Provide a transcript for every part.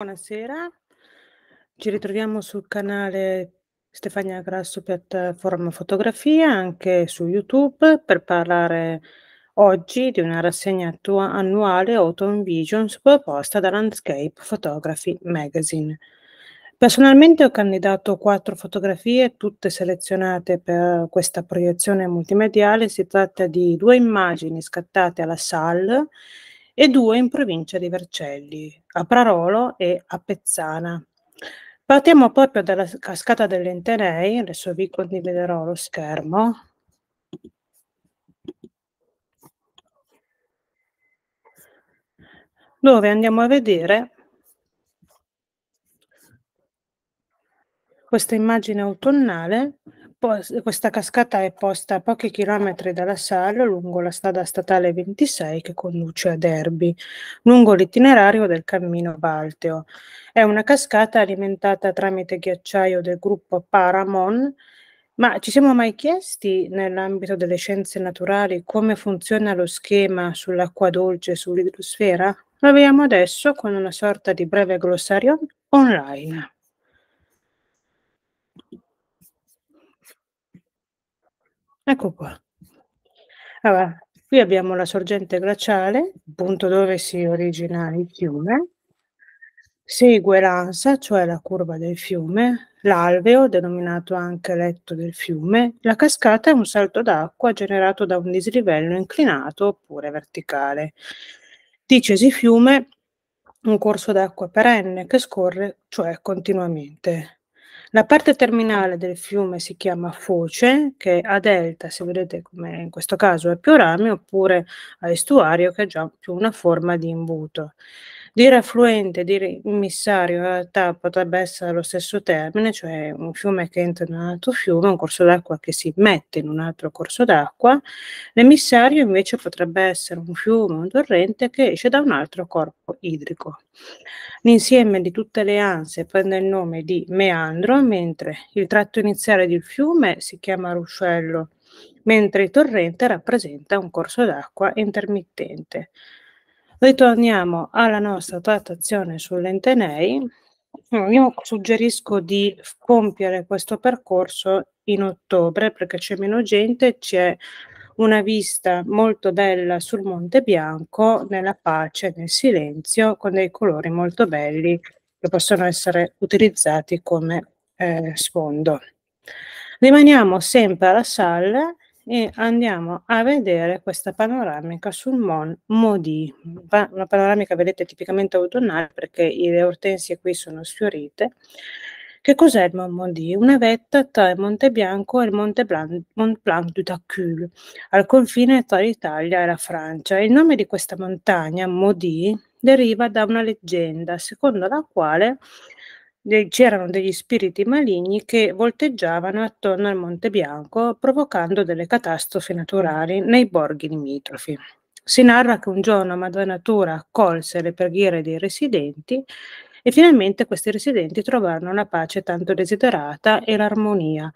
Buonasera, ci ritroviamo sul canale Stefania Grasso Piattaforma Fotografia, anche su YouTube, per parlare oggi di una rassegna annuale Autumn Visions proposta da Landscape Photography Magazine. Personalmente ho candidato quattro fotografie, tutte selezionate per questa proiezione multimediale. Si tratta di due immagini scattate alla SAL e due in provincia di Vercelli, a Prarolo e a Pezzana. Partiamo proprio dalla cascata dell'Entenei, adesso vi condividerò lo schermo. dove andiamo a vedere questa immagine autunnale questa cascata è posta a pochi chilometri dalla Salle lungo la strada statale 26 che conduce a Derby, lungo l'itinerario del Cammino Balteo. È una cascata alimentata tramite ghiacciaio del gruppo Paramon, ma ci siamo mai chiesti nell'ambito delle scienze naturali come funziona lo schema sull'acqua dolce e sull'idrosfera? Lo vediamo adesso con una sorta di breve glossario online. Ecco qua. Allora, qui abbiamo la sorgente glaciale, punto dove si origina il fiume, segue l'ansa, cioè la curva del fiume, l'alveo, denominato anche letto del fiume, la cascata è un salto d'acqua generato da un dislivello inclinato oppure verticale. Dicesi fiume, un corso d'acqua perenne che scorre, cioè continuamente. La parte terminale del fiume si chiama foce, che a delta, se vedete come in questo caso è più rame, oppure a estuario, che è già più una forma di imbuto. Dire affluente, dire immissario in realtà potrebbe essere lo stesso termine, cioè un fiume che entra in un altro fiume, un corso d'acqua che si mette in un altro corso d'acqua. L'emissario invece potrebbe essere un fiume, un torrente che esce da un altro corpo idrico. L'insieme di tutte le anse prende il nome di meandro, mentre il tratto iniziale del fiume si chiama ruscello mentre il torrente rappresenta un corso d'acqua intermittente. Ritorniamo alla nostra trattazione sull'Entenei. Io suggerisco di compiere questo percorso in ottobre perché c'è meno gente, c'è una vista molto bella sul Monte Bianco, nella pace, nel silenzio, con dei colori molto belli che possono essere utilizzati come eh, sfondo. Rimaniamo sempre alla Salle e andiamo a vedere questa panoramica sul Mon Modi, una panoramica vedete tipicamente autunnale perché le ortensie qui sono sfiorite. Che cos'è il Mon Modi? Una vetta tra il Monte Bianco e il Monte Blanc, Mont Blanc du Tacul, al confine tra l'Italia e la Francia. Il nome di questa montagna, Modi, deriva da una leggenda secondo la quale c'erano degli spiriti maligni che volteggiavano attorno al Monte Bianco, provocando delle catastrofi naturali nei borghi limitrofi. Si narra che un giorno Madonna Natura accolse le preghiere dei residenti e finalmente questi residenti trovarono la pace tanto desiderata e l'armonia,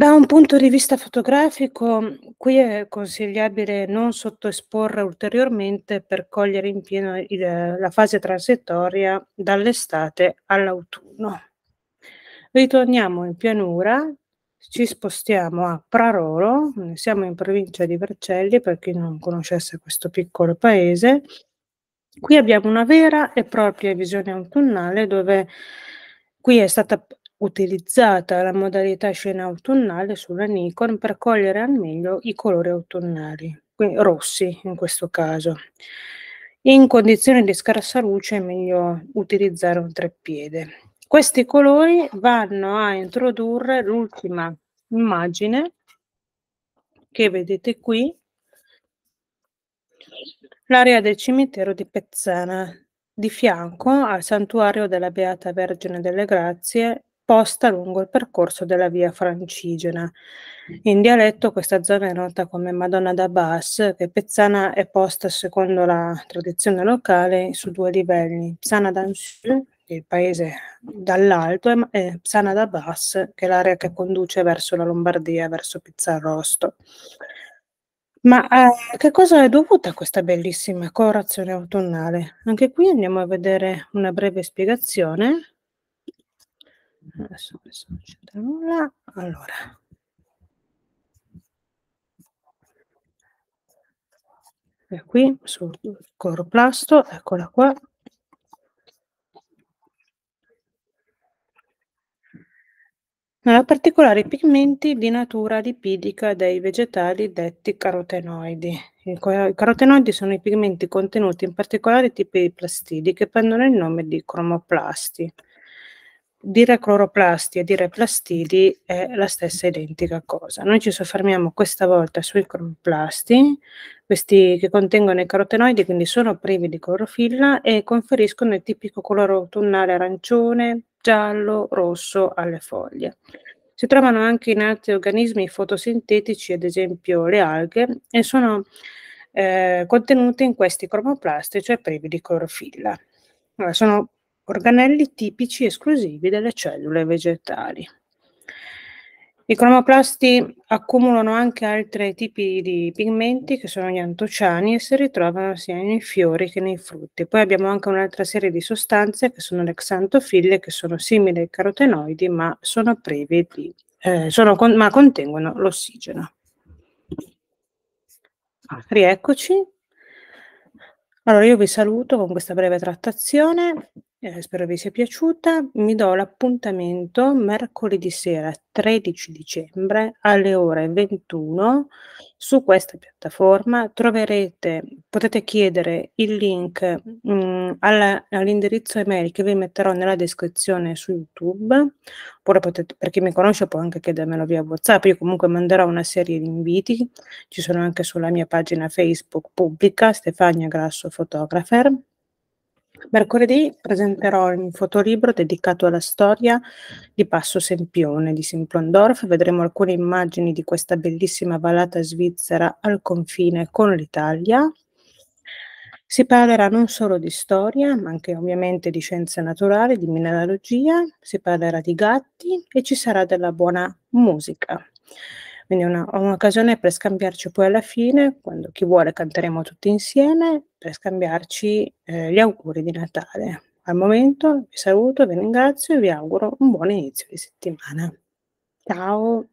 da un punto di vista fotografico, qui è consigliabile non sottoesporre ulteriormente per cogliere in pieno il, la fase transitoria dall'estate all'autunno. Ritorniamo in pianura, ci spostiamo a Prarolo, siamo in provincia di Vercelli per chi non conoscesse questo piccolo paese. Qui abbiamo una vera e propria visione autunnale dove qui è stata utilizzata la modalità scena autunnale sulla Nikon per cogliere al meglio i colori autunnali, rossi in questo caso. In condizioni di scarsa luce è meglio utilizzare un treppiede. Questi colori vanno a introdurre l'ultima immagine che vedete qui, l'area del cimitero di Pezzana, di fianco al santuario della Beata Vergine delle Grazie posta lungo il percorso della via Francigena. In dialetto questa zona è nota come Madonna da Bas, che Pezzana è posta secondo la tradizione locale su due livelli, Pezzana d'Ansu, il paese dall'alto, e Psana da Bas, che è l'area che conduce verso la Lombardia, verso Pizzarrosto. Ma eh, che cosa è dovuta questa bellissima colorazione autunnale? Anche qui andiamo a vedere una breve spiegazione adesso questo non c'entra nulla allora e qui sul coroplasto eccola qua nella particolare i pigmenti di natura lipidica dei vegetali detti carotenoidi. I carotenoidi sono i pigmenti contenuti in particolari tipi di plastidi che prendono il nome di cromoplasti. Dire cloroplasti e dire plastidi è la stessa identica cosa. Noi ci soffermiamo questa volta sui cloroplasti, questi che contengono i carotenoidi, quindi sono privi di clorofilla e conferiscono il tipico colore autunnale arancione, giallo, rosso alle foglie. Si trovano anche in altri organismi fotosintetici, ad esempio le alghe, e sono eh, contenute in questi cromoplasti, cioè privi di clorofilla. Allora, sono organelli tipici esclusivi delle cellule vegetali. I cromoplasti accumulano anche altri tipi di pigmenti che sono gli antociani e si ritrovano sia nei fiori che nei frutti. Poi abbiamo anche un'altra serie di sostanze che sono le xantofille che sono simili ai carotenoidi ma, sono privi di, eh, sono con, ma contengono l'ossigeno. Rieccoci allora io vi saluto con questa breve trattazione, eh, spero vi sia piaciuta. Mi do l'appuntamento mercoledì sera 13 dicembre alle ore 21 su questa piattaforma. Troverete potete chiedere il link mh, mhmm, alla, all'indirizzo email che vi metterò nella descrizione su YouTube, oppure potete, per chi mi conosce può anche chiedermelo via WhatsApp, io comunque manderò una serie di inviti, ci sono anche sulla mia pagina Facebook pubblica Stefania Grasso Photographer. Mercoledì presenterò un fotolibro dedicato alla storia di Passo Sempione di Simplondorf. Vedremo alcune immagini di questa bellissima vallata svizzera al confine con l'Italia si parlerà non solo di storia, ma anche ovviamente di scienze naturali, di mineralogia, si parlerà di gatti e ci sarà della buona musica. Quindi una, un'occasione per scambiarci poi alla fine, quando chi vuole canteremo tutti insieme, per scambiarci eh, gli auguri di Natale. Al momento vi saluto, vi ringrazio e vi auguro un buon inizio di settimana. Ciao!